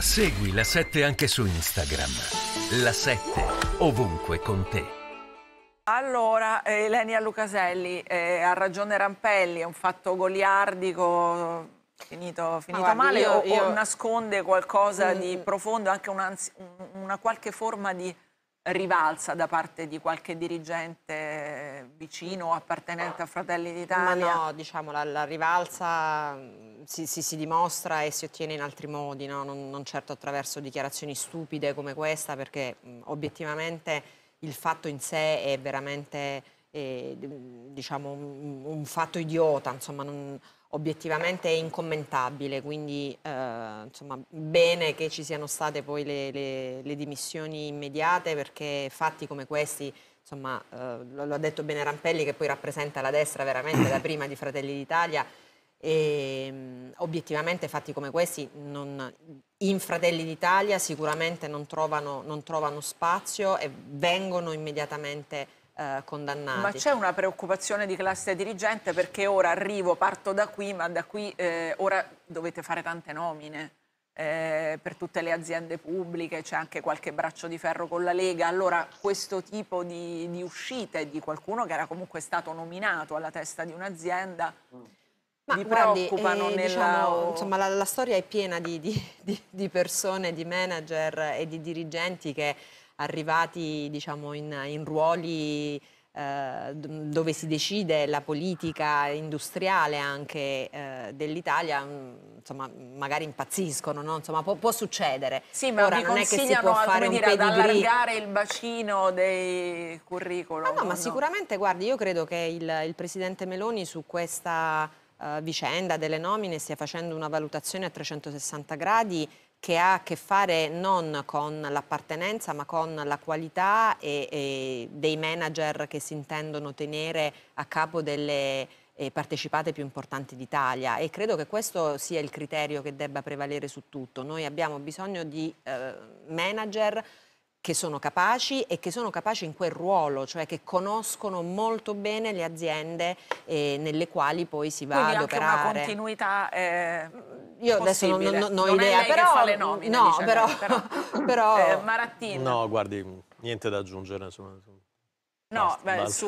Segui la 7 anche su Instagram. La 7 ovunque con te. Allora, eh, Elenia Lucaselli, eh, ha ragione Rampelli, è un fatto goliardico, finito, finito guarda, male, io, o, io... o, nasconde qualcosa mm. di profondo, anche un una qualche forma di rivalsa da parte di qualche dirigente vicino o appartenente a Fratelli d'Italia? Ma no, diciamo, la, la rivalsa mm, si, si, si, dimostra e si ottiene in altri modi, no? non, non, certo attraverso dichiarazioni stupide come questa, perché mh, obiettivamente il fatto in sé è veramente eh, diciamo, un, un, fatto idiota, insomma, non, obiettivamente è incommentabile, quindi eh, insomma, bene che ci siano state poi le, le, le dimissioni immediate perché fatti come questi insomma, eh, lo, lo ha detto bene Rampelli che poi rappresenta la destra veramente da prima di Fratelli d'Italia, e, ehm, obiettivamente fatti come questi non, in Fratelli d'Italia sicuramente non trovano, non trovano, spazio e vengono immediatamente eh, condannati. Ma c'è una preoccupazione di classe dirigente perché ora arrivo, parto da qui, ma da qui eh, ora dovete fare tante nomine. Eh, per tutte le aziende pubbliche, c'è anche qualche braccio di ferro con la Lega. Allora questo tipo di, di uscite di qualcuno che era comunque stato nominato alla testa di un'azienda mm. Ma vi guardi, preoccupano eh, nella... diciamo, insomma, la, la, storia è piena di, di, di, di, persone, di manager e di dirigenti che arrivati diciamo, in, in ruoli eh, dove si decide la politica industriale anche eh, dell'Italia, mm, insomma, magari impazziscono, no? insomma, può, può, succedere. Sì, ma Ora, non è che si può fare un dire, pedigree. ad allargare il bacino dei curriculum. Ma ah, no, ma no? sicuramente, guardi, io credo che il, il presidente Meloni su questa eh, vicenda delle nomine stia facendo una valutazione a 360 gradi che ha a che fare non con l'appartenenza ma con la qualità e, e dei manager che si intendono tenere a capo delle eh, partecipate più importanti d'Italia e credo che questo sia il criterio che debba prevalere su tutto. Noi abbiamo bisogno di eh, manager che sono capaci e che sono capaci in quel ruolo, cioè che conoscono molto bene le aziende eh, nelle quali poi si va Quindi ad operare. Quindi una continuità eh, Io adesso non, non, non ho non idea, però... le Nomine, no, diciamo, però... però, però... Eh, Marattino. No, guardi, niente da aggiungere. Insomma. No, basta, beh, basta.